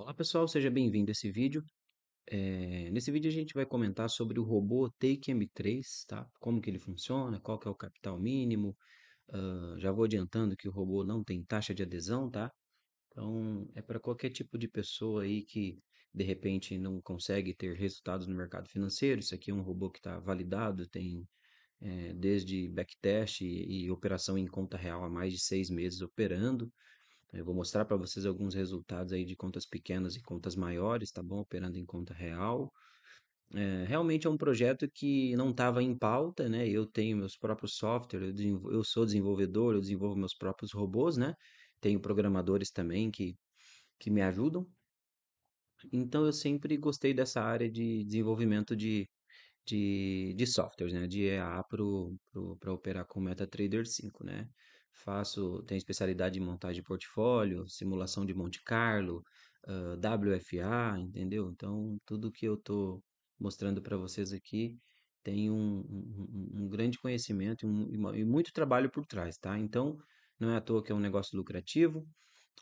Olá pessoal, seja bem-vindo a esse vídeo. É, nesse vídeo a gente vai comentar sobre o robô Take M3, tá? Como que ele funciona, qual que é o capital mínimo. Uh, já vou adiantando que o robô não tem taxa de adesão, tá? Então é para qualquer tipo de pessoa aí que de repente não consegue ter resultados no mercado financeiro. Isso aqui é um robô que está validado, tem é, desde backtest e, e operação em conta real há mais de seis meses operando. Eu vou mostrar para vocês alguns resultados aí de contas pequenas e contas maiores, tá bom? Operando em conta real. É, realmente é um projeto que não estava em pauta, né? Eu tenho meus próprios software, eu, eu, sou desenvolvedor, eu desenvolvo meus próprios robôs, né? Tenho programadores também que, que me ajudam. Então eu sempre gostei dessa área de desenvolvimento de, de, de softwares, né? De EA para operar com o MetaTrader 5, né? faço, tenho especialidade em montagem de portfólio, simulação de Monte Carlo, uh, WFA, entendeu? Então, tudo que eu estou mostrando para vocês aqui tem um, um, um grande conhecimento e, e, muito trabalho por trás, tá? Então, não é à toa que é um negócio lucrativo,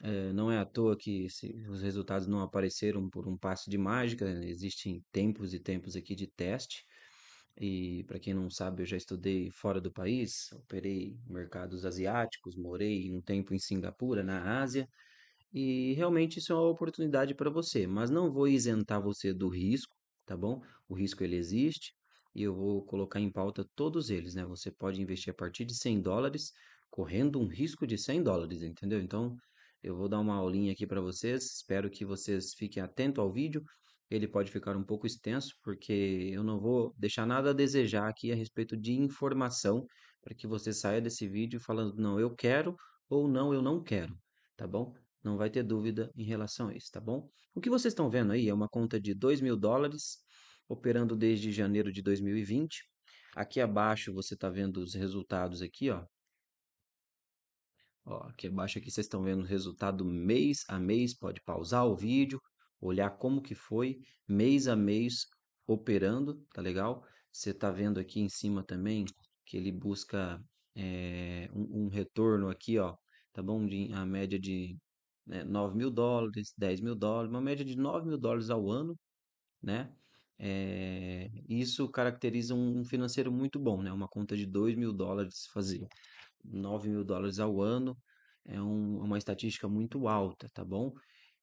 uh, não é à toa que se, os resultados não apareceram por um passo de mágica, existem tempos e tempos aqui de teste, e para quem não sabe, eu já estudei fora do país, operei mercados asiáticos, morei um tempo em Singapura, na Ásia, e realmente isso é uma oportunidade para você, mas não vou isentar você do risco, tá bom? O risco ele existe e eu vou colocar em pauta todos eles, né? Você pode investir a partir de 100 dólares, correndo um risco de 100 dólares, entendeu? Então, eu vou dar uma aulinha aqui para vocês, espero que vocês fiquem atentos ao vídeo ele pode ficar um pouco extenso, porque eu não vou deixar nada a desejar aqui a respeito de informação, para que você saia desse vídeo falando não, eu quero ou não, eu não quero, tá bom? Não vai ter dúvida em relação a isso, tá bom? O que vocês estão vendo aí é uma conta de 2 mil dólares, operando desde janeiro de 2020. Aqui abaixo você está vendo os resultados aqui, ó. Ó, aqui abaixo aqui vocês estão vendo o resultado mês a mês, pode pausar o vídeo, olhar como que foi mês a mês operando, tá legal? Você tá vendo aqui em cima também que ele busca é, um, um, retorno aqui, ó, tá bom? De, a média de né, 9 mil dólares, 10 mil dólares, uma média de 9 mil dólares ao ano, né? É, isso caracteriza um financeiro muito bom, né? Uma conta de 2 mil dólares fazer 9 mil dólares ao ano é um, uma estatística muito alta, tá bom?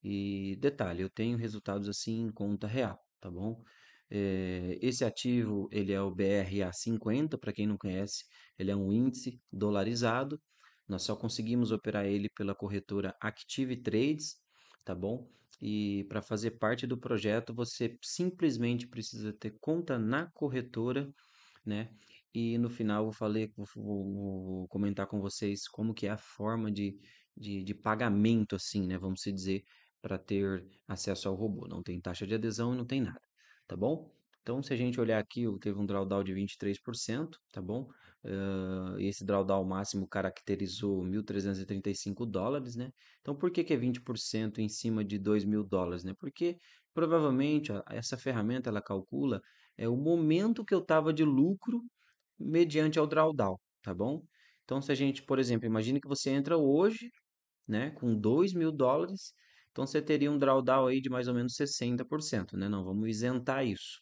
E detalhe, eu tenho resultados assim em conta real, tá bom? É, esse ativo ele é o BRA50, para quem não conhece, ele é um índice dolarizado. Nós só conseguimos operar ele pela corretora Active Trades, tá bom? E para fazer parte do projeto, você simplesmente precisa ter conta na corretora, né? E no final eu falei, vou, comentar com vocês como que é a forma de, de, de pagamento, assim, né? Vamos dizer, para ter acesso ao robô. Não tem taxa de adesão e não tem nada, tá bom? Então, se a gente olhar aqui, teve um drawdown de 23%, tá bom? Uh, esse drawdown máximo caracterizou 1.335 dólares, né? Então, por que, que é 20% em cima de 2.000 dólares, né? Porque provavelmente ó, essa ferramenta ela calcula é o momento que eu estava de lucro mediante ao drawdown, tá bom? Então, se a gente, por exemplo, imagine que você entra hoje, né, com 2 mil dólares então você teria um drawdown aí de mais ou menos 60%, né? Não vamos isentar isso.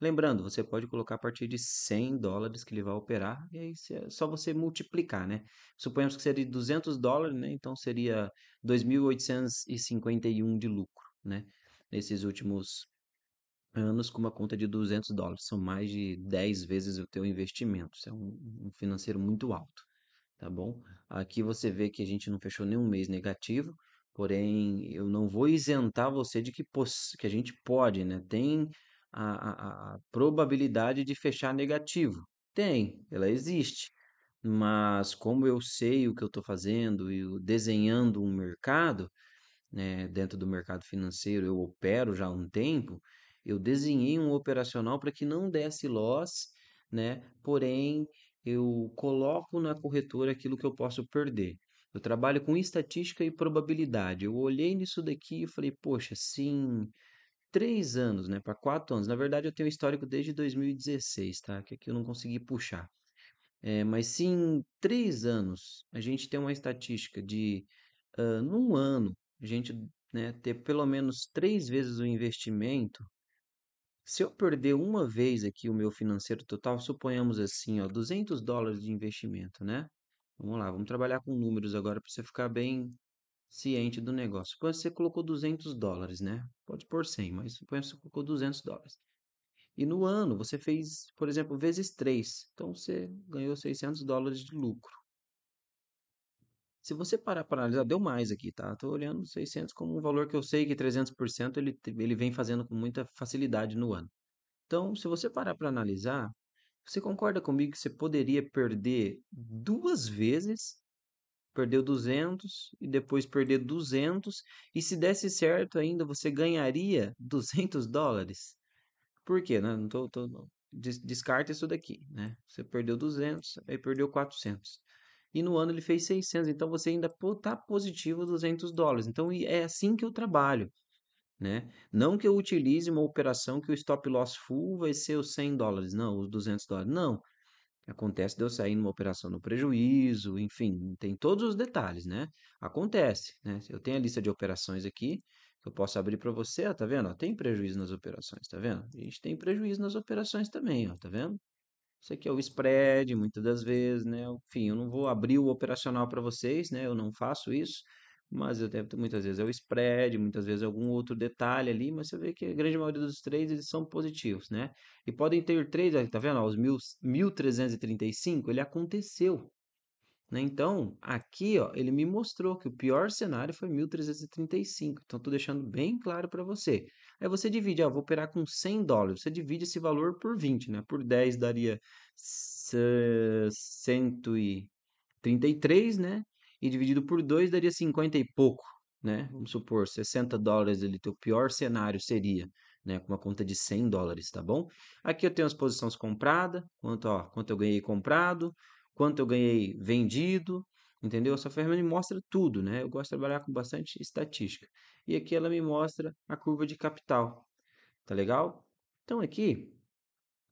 Lembrando, você pode colocar a partir de 100 dólares que ele vai operar, e aí é só você multiplicar, né? Suponhamos que seria 200 dólares, né? Então seria 2.851 de lucro, né? Nesses últimos anos com uma conta de 200 dólares, são mais de 10 vezes o teu investimento, isso é um, um financeiro muito alto, tá bom? Aqui você vê que a gente não fechou nenhum mês negativo, Porém, eu não vou isentar você de que, que a gente pode, né? Tem a, a, a probabilidade de fechar negativo. Tem, ela existe. Mas como eu sei o que eu estou fazendo e desenhando um mercado, né, dentro do mercado financeiro, eu opero já há um tempo, eu desenhei um operacional para que não desse loss, né? Porém, eu coloco na corretora aquilo que eu posso perder. Eu trabalho com estatística e probabilidade. Eu olhei nisso daqui e falei, poxa, sim, três anos, né? Para quatro anos. Na verdade, eu tenho histórico desde 2016, tá? Que aqui é eu não consegui puxar. É, mas sim, três anos a gente tem uma estatística de uh, num ano a gente né, ter pelo menos três vezes o investimento. Se eu perder uma vez aqui o meu financeiro total, suponhamos assim, ó, 200 dólares de investimento, né? Vamos lá, vamos trabalhar com números agora para você ficar bem ciente do negócio. Suponha você colocou 200 dólares, né? Pode pôr 100, mas suponha que você colocou 200 dólares. E no ano você fez, por exemplo, vezes 3. Então você ganhou 600 dólares de lucro. Se você parar para analisar, deu mais aqui, tá? Estou olhando 600 como um valor que eu sei que 300% ele, ele vem fazendo com muita facilidade no ano. Então, se você parar para analisar, você concorda comigo que você poderia perder duas vezes? Perdeu 200 e depois perder 200 e se desse certo ainda você ganharia 200 dólares? Por quê? Né? Não tô, tô, descarta isso daqui, né? Você perdeu 200, aí perdeu 400. E no ano ele fez 600, então você ainda está positivo 200 dólares. Então é assim que eu trabalho. Né? Não que eu utilize uma operação que o stop loss full vai ser os 100 dólares, não, os 200 dólares, não. Acontece de eu sair numa operação no prejuízo, enfim, tem todos os detalhes, né? Acontece, né? Eu tenho a lista de operações aqui, que eu posso abrir para você, ó, tá vendo? Ó, tem prejuízo nas operações, tá vendo? A gente tem prejuízo nas operações também, ó, tá vendo? Isso aqui é o spread, muitas das vezes, né? Enfim, eu não vou abrir o operacional para vocês, né? Eu não faço isso mas eu, muitas vezes é o spread, muitas vezes é algum outro detalhe ali, mas você vê que a grande maioria dos trades eles são positivos, né? E podem ter trades, tá vendo? os mil, 1335, ele aconteceu. Né? Então, aqui, ó, ele me mostrou que o pior cenário foi 1335. Então, estou deixando bem claro para você. Aí você divide, ó, vou operar com 100 dólares. Você divide esse valor por 20, né? Por 10 daria 133, né? e dividido por 2 daria 50 e pouco, né? Vamos uhum. supor, 60 dólares ali, teu pior cenário seria, né? Com uma conta de 100 dólares, tá bom? Aqui eu tenho as posições compradas, quanto, ó, quanto eu ganhei comprado, quanto eu ganhei vendido, entendeu? Essa ferramenta me mostra tudo, né? Eu gosto de trabalhar com bastante estatística. E aqui ela me mostra a curva de capital, tá legal? Então aqui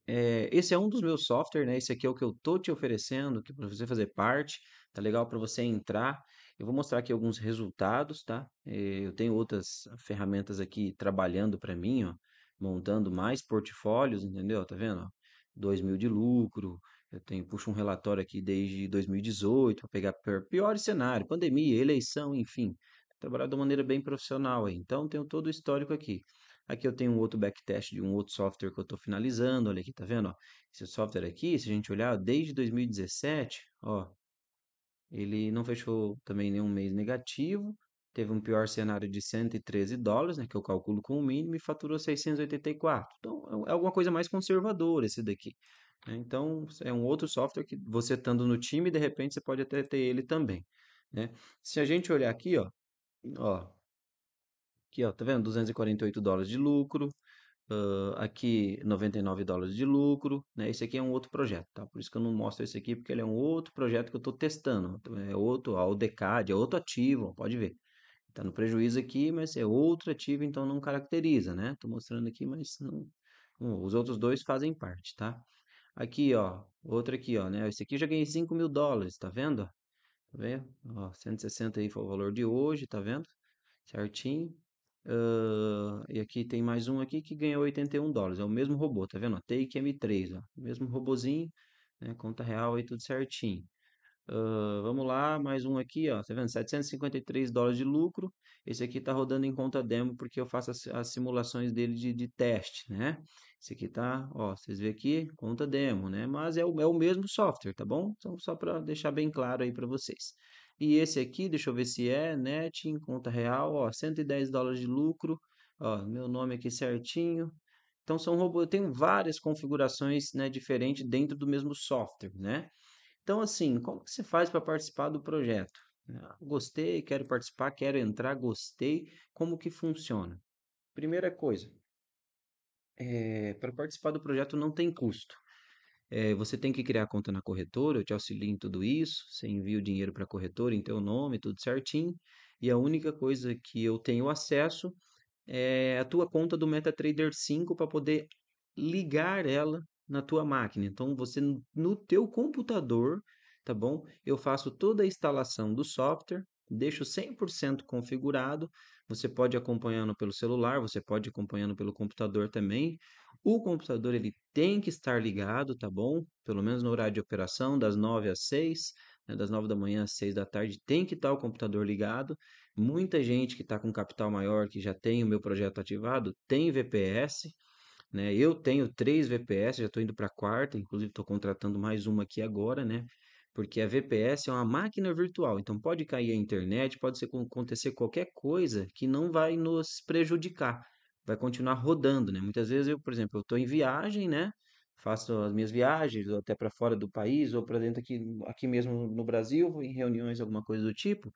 é, esse é um dos meus softwares, né? Esse aqui é o que eu tô te oferecendo, que é para você fazer parte, tá legal para você entrar. Eu vou mostrar aqui alguns resultados, tá? Eh, eu tenho outras ferramentas aqui trabalhando para mim, ó, montando mais portfólios, entendeu? Tá vendo? 2 mil de lucro, eu tenho, puxo um relatório aqui desde 2018 para pegar pior, pior cenário, pandemia, eleição, enfim. Trabalhar de uma maneira bem profissional aí. Então, tenho todo o histórico aqui. Aqui eu tenho um outro backtest de um outro software que eu estou finalizando. Olha aqui, tá vendo? Ó, esse software aqui, se a gente olhar, desde 2017, ó, ele não fechou também nenhum mês negativo. Teve um pior cenário de 113 dólares, né, que eu calculo com o mínimo, e faturou 684. Então, é, é alguma coisa mais conservadora esse daqui. Né? Então, é um outro software que você estando no time, de repente, você pode até ter ele também. Né? Se a gente olhar aqui, ó, ó Aqui, ó, tá vendo? 248 dólares de lucro. Uh, aqui, 99 dólares de lucro. Né? Esse aqui é um outro projeto, tá? Por isso que eu não mostro esse aqui, porque ele é um outro projeto que eu estou testando. É outro, ó, o DECAD, é outro ativo, ó, pode ver. Está no prejuízo aqui, mas é outro ativo, então não caracteriza, né? tô mostrando aqui, mas não... Os outros dois fazem parte, tá? Aqui, ó, outro aqui, ó, né? Esse aqui eu já ganhei 5 mil dólares, tá vendo? Tá vendo? Ó, 160 aí foi o valor de hoje, tá vendo? Certinho. Uh, e aqui tem mais um aqui que ganhou 81 dólares. É o mesmo robô, tá vendo? Take M3, ó. Mesmo robozinho, né? Conta real aí tudo certinho. Uh, vamos lá, mais um aqui, ó. Tá vendo? 753 dólares de lucro. Esse aqui tá rodando em conta demo porque eu faço as, as simulações dele de, de, teste, né? Esse aqui tá, ó, vocês vê aqui, conta demo, né? Mas é o, é o mesmo software, tá bom? Então, só para deixar bem claro aí para vocês. E esse aqui, deixa eu ver se é, net né, em conta real, ó, 110 dólares de lucro, ó, meu nome aqui certinho. Então são robôs, eu tenho várias configurações, né, diferentes dentro do mesmo software, né? Então assim, como que você faz para participar do projeto? Ah, gostei, quero participar, quero entrar, gostei. Como que funciona? Primeira coisa, é, eh, para participar do projeto não tem custo. É, você tem que criar conta na corretora, eu te auxilio em tudo isso, você envia o dinheiro para a corretora em teu nome, tudo certinho. E a única coisa que eu tenho acesso é a tua conta do MetaTrader 5 para poder ligar ela na tua máquina. Então você no teu computador, tá bom? Eu faço toda a instalação do software, deixo 100% configurado você pode acompanhando pelo celular, você pode acompanhando pelo computador também. O computador ele tem que estar ligado, tá bom? Pelo menos no horário de operação, das 9 às 6, né, das 9 da manhã às 6 da tarde, tem que estar o computador ligado. Muita gente que está com capital maior, que já tem o meu projeto ativado, tem VPS. Né? Eu tenho três VPS, já estou indo para a quarta, inclusive estou contratando mais uma aqui agora, né? porque a VPS é uma máquina virtual, então pode cair a internet, pode acontecer qualquer coisa que não vai nos prejudicar, vai continuar rodando, né? Muitas vezes eu, por exemplo, eu estou em viagem, né? Faço as minhas viagens até para fora do país ou para dentro aqui, aqui mesmo no Brasil, em reuniões, alguma coisa do tipo.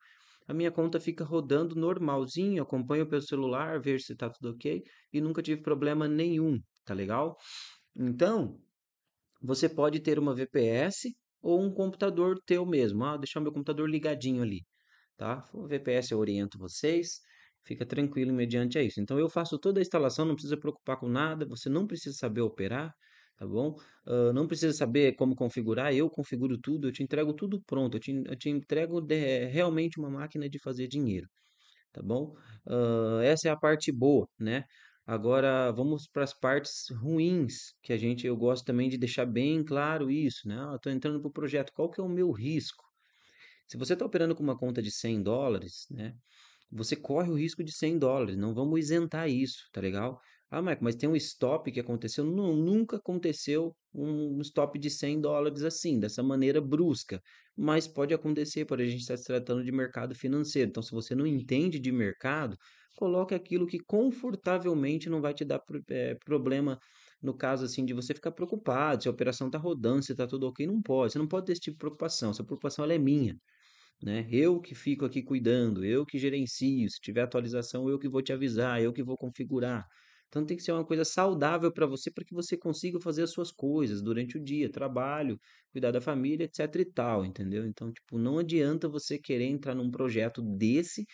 A minha conta fica rodando normalzinho, acompanho pelo celular, vejo se está tudo ok e nunca tive problema nenhum, tá legal? Então, você pode ter uma VPS ou um computador teu mesmo. Ah, deixar meu computador ligadinho ali, tá? O VPS eu oriento vocês, fica tranquilo mediante a isso. Então eu faço toda a instalação, não precisa preocupar com nada, você não precisa saber operar, tá bom? Uh, não precisa saber como configurar, eu configuro tudo, eu te entrego tudo pronto, eu te, eu te entrego de, realmente uma máquina de fazer dinheiro, tá bom? Uh, essa é a parte boa, né? Agora vamos para as partes ruins, que a gente eu gosto também de deixar bem claro isso, né? Ah, eu estou entrando para o projeto, qual que é o meu risco? Se você está operando com uma conta de 100 dólares, né? Você corre o risco de 100 dólares, não vamos isentar isso, tá legal? Ah, Marco, mas tem um stop que aconteceu? Não, nunca aconteceu um stop de 100 dólares assim, dessa maneira brusca. Mas pode acontecer, por a gente estar tá se tratando de mercado financeiro. Então, se você não entende de mercado, coloque aquilo que confortavelmente não vai te dar é, problema no caso assim de você ficar preocupado se a operação está rodando, se está tudo ok, não pode. Você não pode ter esse tipo de preocupação. Essa preocupação ela é minha. Né? Eu que fico aqui cuidando, eu que gerencio. Se tiver atualização, eu que vou te avisar, eu que vou configurar. Então tem que ser uma coisa saudável para você, para que você consiga fazer as suas coisas durante o dia, trabalho, cuidar da família, etc e tal, entendeu? Então, tipo, não adianta você querer entrar num projeto desse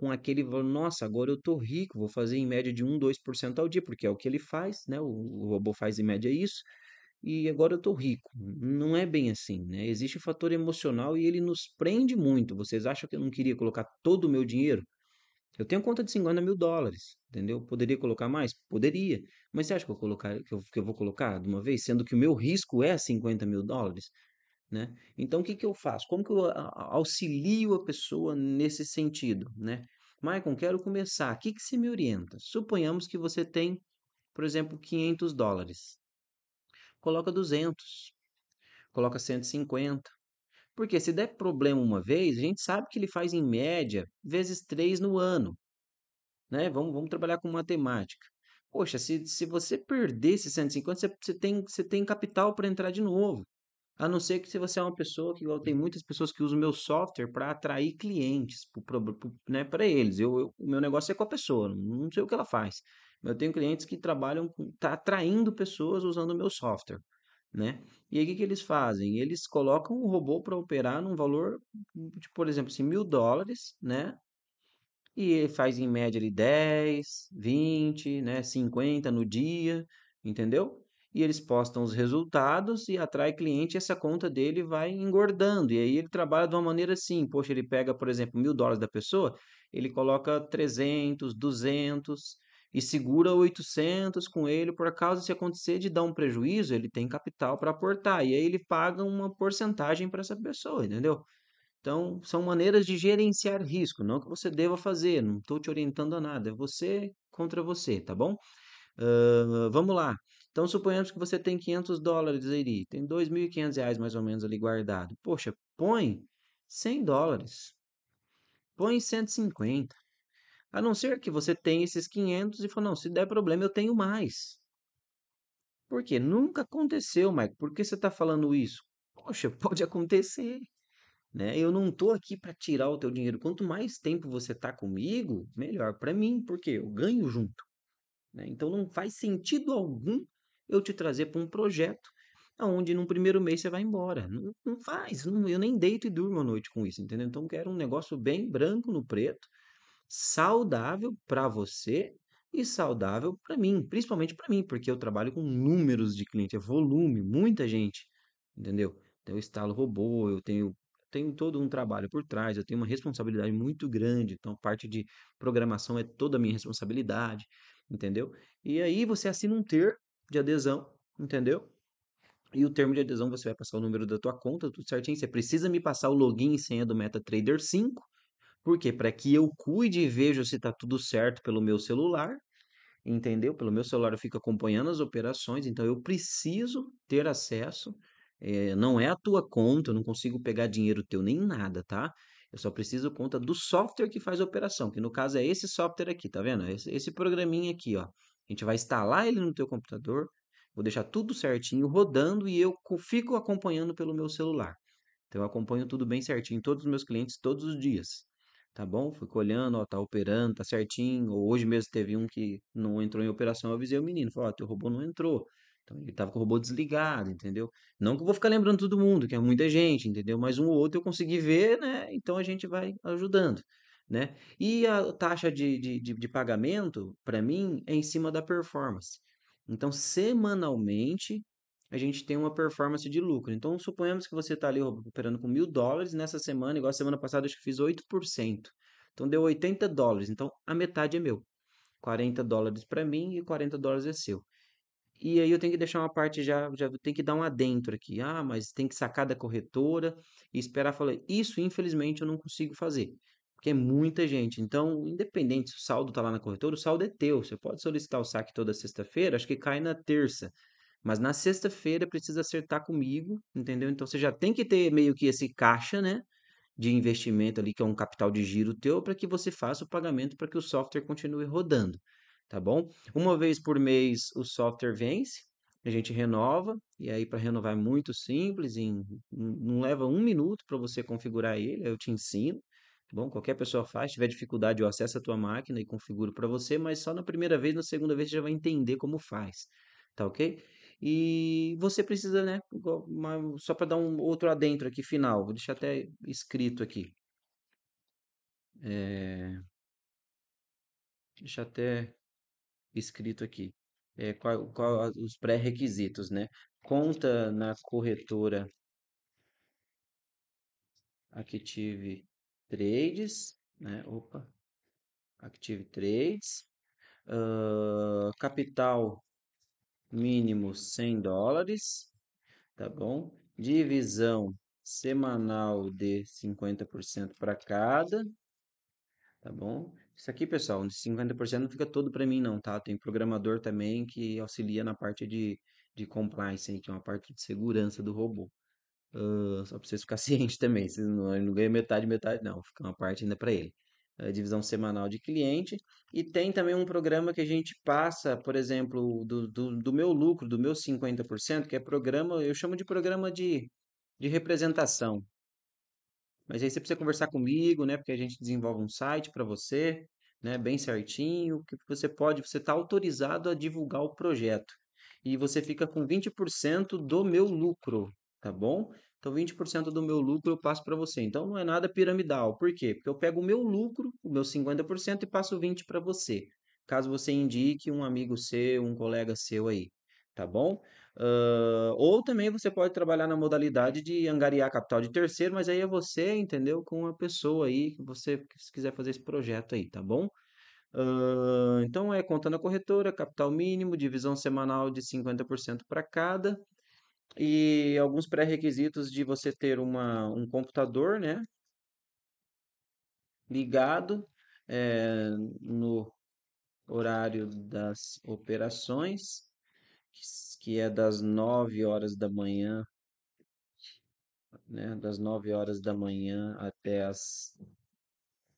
com aquele, nossa, agora eu tô rico, vou fazer em média de 1, 2% ao dia, porque é o que ele faz, né? O, robô faz em média isso, e agora eu tô rico. Não é bem assim, né? Existe o um fator emocional e ele nos prende muito. Vocês acham que eu não queria colocar todo o meu dinheiro? Eu tenho conta de 50 mil dólares, entendeu? Poderia colocar mais? Poderia. Mas você acha que eu, colocar, que eu, que eu vou colocar de uma vez? Sendo que o meu risco é 50 mil dólares? Né? Então, o que, que eu faço? Como que eu auxilio a pessoa nesse sentido? Né? quero começar. O que, que você me orienta? Suponhamos que você tem, por exemplo, 500 dólares. Coloca 200. Coloca 150. Porque se der problema uma vez, a gente sabe que ele faz em média vezes 3 no ano. Né? Vamos, vamos trabalhar com matemática. Poxa, se, se você perder esses 150, você, você, tem, você tem capital para entrar de novo. A não ser que se você é uma pessoa que igual tem muitas pessoas que usam o meu software para atrair clientes para né, eles. Eu, eu, o meu negócio é com a pessoa, não sei o que ela faz. Eu tenho clientes que trabalham, tá atraindo pessoas usando o meu software. Né? E aí o que, que eles fazem? Eles colocam o um robô para operar num valor, de, tipo, por exemplo, assim, mil dólares, né? E ele faz em média ali 10, 20, né, 50 no dia, entendeu? e eles postam os resultados e atrai cliente. Essa conta dele vai engordando. E aí ele trabalha de uma maneira assim: poxa, ele pega, por exemplo, mil dólares da pessoa, ele coloca 300, 200 e segura 800 com ele por causa se acontecer de dar um prejuízo, ele tem capital para aportar e aí ele paga uma porcentagem para essa pessoa, entendeu? Então, são maneiras de gerenciar risco, não que você deva fazer, não estou te orientando a nada, é você contra você, tá bom? Uh, vamos lá. Então, suponhamos que você tem 500 dólares aí, tem 2.500 reais mais ou menos ali guardado. Poxa, põe 100 dólares, põe 150. A não ser que você tenha esses 500 e fale, não, se der problema eu tenho mais. Por quê? Nunca aconteceu, Mike. Por que você está falando isso? Poxa, pode acontecer. Né? Eu não estou aqui para tirar o teu dinheiro. Quanto mais tempo você está comigo, melhor para mim, porque eu ganho junto. Né? Então não faz sentido algum eu te trazer para um projeto onde num primeiro mês você vai embora. Uhum. Não, não faz, não, eu nem deito e durmo à noite com isso, entendeu? Então quero um negócio bem branco no preto, saudável para você e saudável para mim, principalmente para mim, porque eu trabalho com números de cliente, é volume, muita gente, entendeu? Então eu instalo robô, eu tenho tenho todo um trabalho por trás, eu tenho uma responsabilidade muito grande, então parte de programação é toda a minha responsabilidade, entendeu? E aí você assina um termo de adesão, entendeu? E o termo de adesão você vai passar o número da tua conta, tudo certinho. Você precisa me passar o login e senha do MetaTrader 5. Por quê? Para que eu cuide e veja se está tudo certo pelo meu celular, entendeu? Pelo meu celular eu fico acompanhando as operações, então eu preciso ter acesso. É, não é a tua conta, eu não consigo pegar dinheiro teu nem nada, tá? Eu só preciso conta do software que faz a operação, que no caso é esse software aqui, tá vendo? É esse, esse programinha aqui, ó. A gente vai instalar ele no teu computador, vou deixar tudo certinho rodando e eu fico acompanhando pelo meu celular. Então eu acompanho tudo bem certinho, todos os meus clientes todos os dias. Tá bom? Fico olhando, ó, tá operando, tá certinho. Ou hoje mesmo teve um que não entrou em operação, eu avisei o menino, falou, ó, teu robô não entrou. Então ele tava com o robô desligado, entendeu? Não que eu vou ficar lembrando todo mundo, que é muita gente, entendeu? Mas um ou outro eu consegui ver, né? Então a gente vai ajudando. Né? E a taxa de, de, de, de pagamento, para mim, é em cima da performance. Então, semanalmente, a gente tem uma performance de lucro. Então, suponhamos que você está ali operando com mil dólares nessa semana, igual a semana passada, acho que fiz 8%. Então, deu 80 dólares. Então, a metade é meu. 40 dólares para mim e 40 dólares é seu. E aí eu tenho que deixar uma parte já, já tem que dar um adentro aqui. Ah, mas tem que sacar da corretora e esperar falar. Isso, infelizmente, eu não consigo fazer. Porque é muita gente. Então, independente se o saldo está lá na corretora, o saldo é teu. Você pode solicitar o saque toda sexta-feira, acho que cai na terça. Mas na sexta-feira precisa acertar comigo, entendeu? Então você já tem que ter meio que esse caixa, né? De investimento ali, que é um capital de giro teu, para que você faça o pagamento para que o software continue rodando, tá bom? Uma vez por mês o software vence, a gente renova, e aí para renovar é muito simples, em, não leva um minuto para você configurar ele, eu te ensino. Bom, qualquer pessoa faz, tiver dificuldade, eu acesso a tua máquina e configuro para você, mas só na primeira vez, na segunda vez você já vai entender como faz, tá ok? E você precisa, né, só para dar um outro adentro aqui final, vou deixar até escrito aqui. É... Deixa até escrito aqui. É, qual, qual os pré-requisitos, né? Conta na corretora a que tive trades, né? Opa, active trades, uh, capital mínimo 100 dólares, tá bom? Divisão semanal de 50% para cada, tá bom? Isso aqui, pessoal, de 50% não fica todo para mim não, tá? Tem programador também que auxilia na parte de, de compliance, que é uma parte de segurança do robô. Uh, só pra vocês ficarem cientes também. Vocês não, não ganham metade, metade, não. Fica uma parte ainda para ele. a é divisão semanal de cliente. E tem também um programa que a gente passa, por exemplo, do, do, do meu lucro, do meu 50%, que é programa, eu chamo de programa de, de representação. Mas aí você precisa conversar comigo, né? Porque a gente desenvolve um site para você, né? Bem certinho, que você pode, você está autorizado a divulgar o projeto. E você fica com 20% do meu lucro tá bom? Então 20% do meu lucro eu passo para você. Então não é nada piramidal. Por quê? Porque eu pego o meu lucro, o meu 50% e passo 20 para você. Caso você indique um amigo seu, um colega seu aí, tá bom? Uh, ou também você pode trabalhar na modalidade de angariar capital de terceiro, mas aí é você, entendeu? Com a pessoa aí que você se quiser fazer esse projeto aí, tá bom? Uh, então é conta na corretora, capital mínimo, divisão semanal de 50% para cada, e alguns pré-requisitos de você ter uma, um computador, né? Ligado é, no horário das operações, que é das 9 horas da manhã, né? Das 9 horas da manhã até as.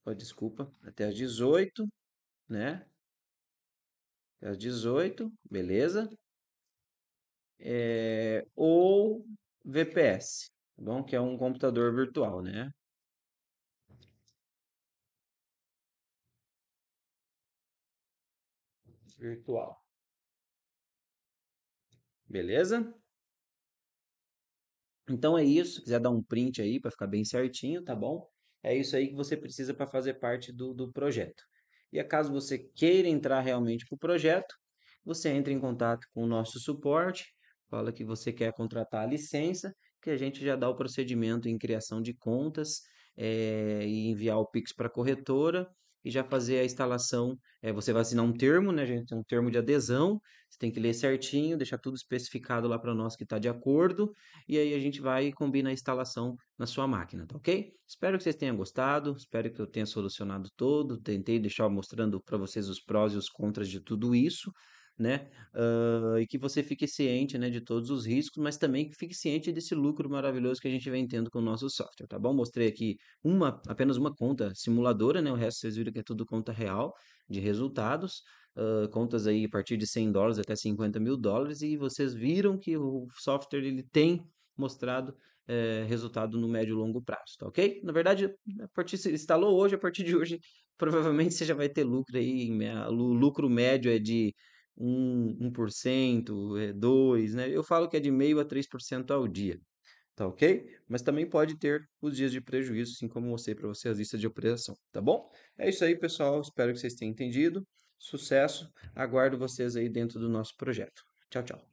Oh, desculpa, até as 18, né? Até as 18, beleza? é, ou VPS, tá bom? Que é um computador virtual, né? Virtual. Beleza? Então é isso. Se quiser dar um print aí para ficar bem certinho, tá bom? É isso aí que você precisa para fazer parte do, do projeto. E é caso você queira entrar realmente para o projeto, você entra em contato com o nosso suporte fala que você quer uhum. contratar a licença, que a gente já dá o procedimento em criação de contas é, e enviar o Pix para a corretora e já fazer a instalação. É, você vai assinar um termo, né? gente um termo de adesão, você tem que ler certinho, deixar tudo especificado lá para nós que está de acordo, e aí a gente vai e combina a instalação na sua máquina, tá ok? Espero que vocês tenham gostado, espero que eu tenha solucionado todo, tentei deixar mostrando para vocês os prós e os contras de tudo isso né? Uh, e que você fique ciente, né, de todos os riscos, mas também que fique ciente desse lucro maravilhoso que a gente vem tendo com o nosso software, tá bom? Mostrei aqui uma, apenas uma conta simuladora, né? O resto vocês viram que é tudo conta real de resultados. Uh, contas aí a partir de 100 dólares até 50 mil dólares e vocês viram que o software ele tem mostrado é, resultado no médio e longo prazo, tá ok? Na verdade, a partir se instalou hoje, a partir de hoje provavelmente você já vai ter lucro aí, lucro médio é de 1%, 1% 2%, né? Eu falo que é de meio a 3% ao dia, tá ok? Mas também pode ter os dias de prejuízo, assim como mostrei para vocês as listas de operação, tá bom? É isso aí, pessoal. Espero que vocês tenham entendido. Sucesso. Aguardo vocês aí dentro do nosso projeto. Tchau, tchau.